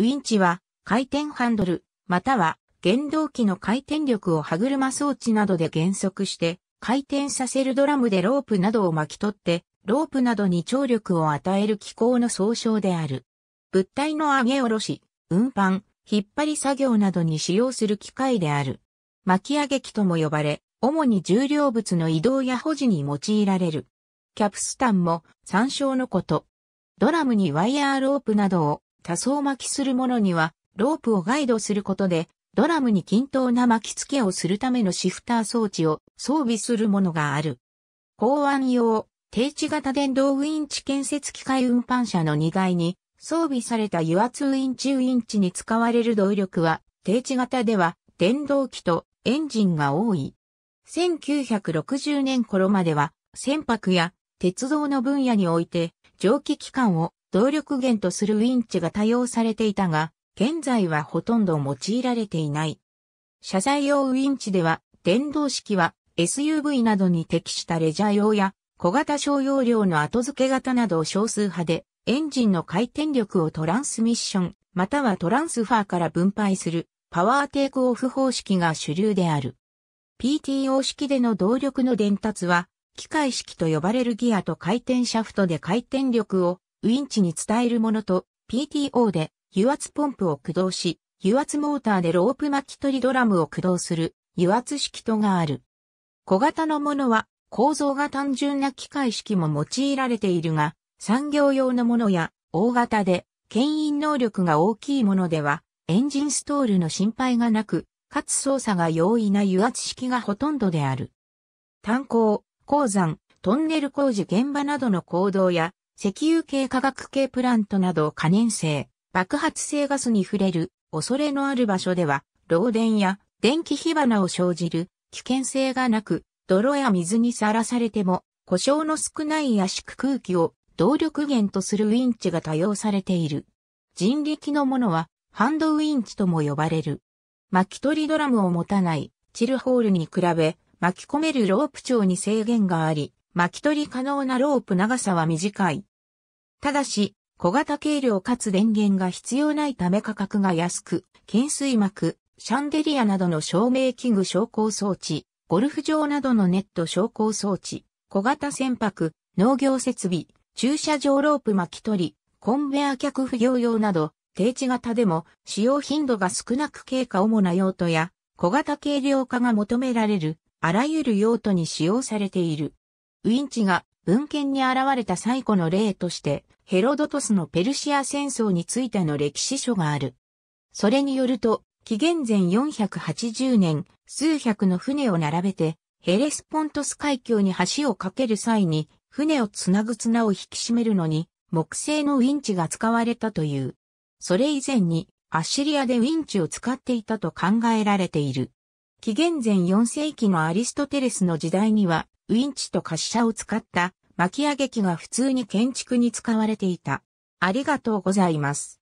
ウインチは回転ハンドル、または原動機の回転力を歯車装置などで減速して回転させるドラムでロープなどを巻き取ってロープなどに張力を与える機構の総称である。物体の上げ下ろし、運搬、引っ張り作業などに使用する機械である。巻き上げ機とも呼ばれ、主に重量物の移動や保持に用いられる。キャプスタンも参照のこと。ドラムにワイヤーロープなどを多層巻きするものには、ロープをガイドすることで、ドラムに均等な巻き付けをするためのシフター装置を装備するものがある。港湾用、低地型電動ウインチ建設機械運搬車の荷台に装備された油圧ウインチウインチに使われる動力は、低地型では電動機とエンジンが多い。1960年頃までは船舶や鉄道の分野において蒸気機関を動力源とするウィンチが多用されていたが、現在はほとんど用いられていない。車載用ウィンチでは、電動式は SUV などに適したレジャー用や小型商用量の後付け型など少数派で、エンジンの回転力をトランスミッション、またはトランスファーから分配するパワーテイクオフ方式が主流である。PTO 式での動力の伝達は、機械式と呼ばれるギアと回転シャフトで回転力をウィンチに伝えるものと PTO で油圧ポンプを駆動し、油圧モーターでロープ巻き取りドラムを駆動する油圧式とがある。小型のものは構造が単純な機械式も用いられているが、産業用のものや大型で牽引能力が大きいものでは、エンジンストールの心配がなく、かつ操作が容易な油圧式がほとんどである。炭鉱、鉱山、トンネル工事現場などの行動や石油系化学系プラントなど可燃性、爆発性ガスに触れる恐れのある場所では、漏電や電気火花を生じる危険性がなく、泥や水にさらされても、故障の少ない圧縮空気を動力源とするウィンチが多用されている。人力のものは、ハンドウィンチとも呼ばれる。巻き取りドラムを持たないチルホールに比べ、巻き込めるロープ長に制限があり、巻き取り可能なロープ長さは短い。ただし、小型軽量かつ電源が必要ないため価格が安く、懸垂膜、シャンデリアなどの照明器具昇降装置、ゴルフ場などのネット昇降装置、小型船舶、農業設備、駐車場ロープ巻き取り、コンベア客不要用など、低地型でも使用頻度が少なく経過主な用途や、小型軽量化が求められる、あらゆる用途に使用されている。ウィンチが文献に現れた最古の例として、ヘロドトスのペルシア戦争についての歴史書がある。それによると、紀元前480年、数百の船を並べて、ヘレスポントス海峡に橋を架ける際に、船をつなぐ綱を引き締めるのに、木製のウィンチが使われたという。それ以前に、アッシリアでウィンチを使っていたと考えられている。紀元前4世紀のアリストテレスの時代には、ウィンチと滑車を使った巻き上げ機が普通に建築に使われていた。ありがとうございます。